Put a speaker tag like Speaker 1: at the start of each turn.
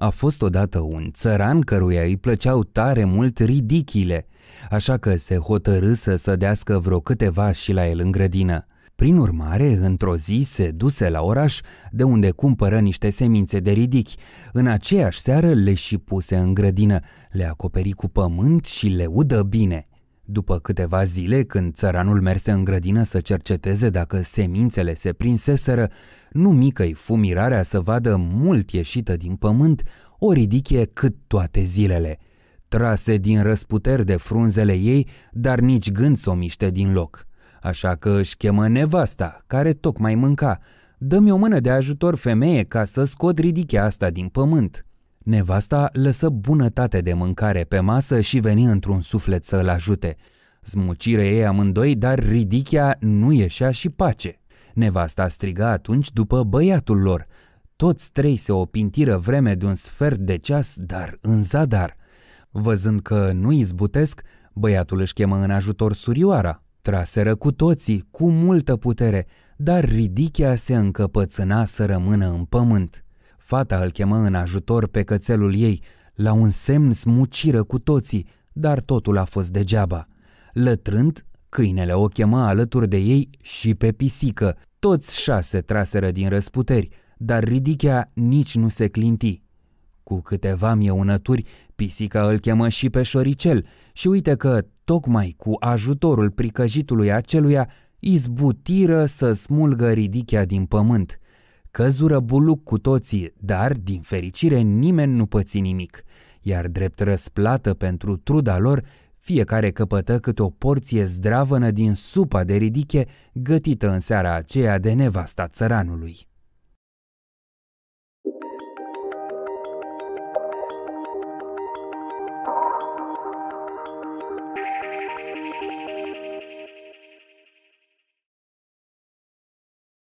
Speaker 1: A fost odată un țăran căruia îi plăceau tare mult ridichile, așa că se hotărâ să sădească vreo câteva și la el în grădină. Prin urmare, într-o zi se duse la oraș, de unde cumpără niște semințe de ridichi. În aceeași seară le și puse în grădină, le acoperi cu pământ și le udă bine. După câteva zile, când țăranul merse în grădină să cerceteze dacă semințele se prinseseră, nu mică-i fu mirarea să vadă mult ieșită din pământ, o ridichie cât toate zilele. Trase din răsputeri de frunzele ei, dar nici gând să o miște din loc. Așa că își chemă nevasta, care tocmai mânca. Dă-mi o mână de ajutor femeie ca să scot ridichea asta din pământ. Nevasta lăsă bunătate de mâncare pe masă și veni într-un suflet să-l ajute. Smucire ei amândoi, dar ridichea nu ieșea și pace. Nevasta striga atunci după băiatul lor. Toți trei se opintiră vreme de un sfert de ceas, dar în zadar. Văzând că nu izbutesc, băiatul își chemă în ajutor surioara. Traseră cu toții, cu multă putere, dar ridichea se încăpățâna să rămână în pământ. Fata îl chemă în ajutor pe cățelul ei. La un semn smuciră cu toții, dar totul a fost degeaba. Lătrând, câinele o chema alături de ei și pe pisică. Toți șase traseră din răsputeri, dar ridichea nici nu se clinti. Cu câteva mieunături, pisica îl chemă și pe șoricel și uite că, tocmai cu ajutorul pricăjitului aceluia, izbutiră să smulgă ridichea din pământ – Căzură buluc cu toții, dar, din fericire, nimeni nu păți nimic, iar drept răsplată pentru truda lor, fiecare căpătă câte o porție zdravănă din supa de ridiche gătită în seara aceea de nevasta țăranului.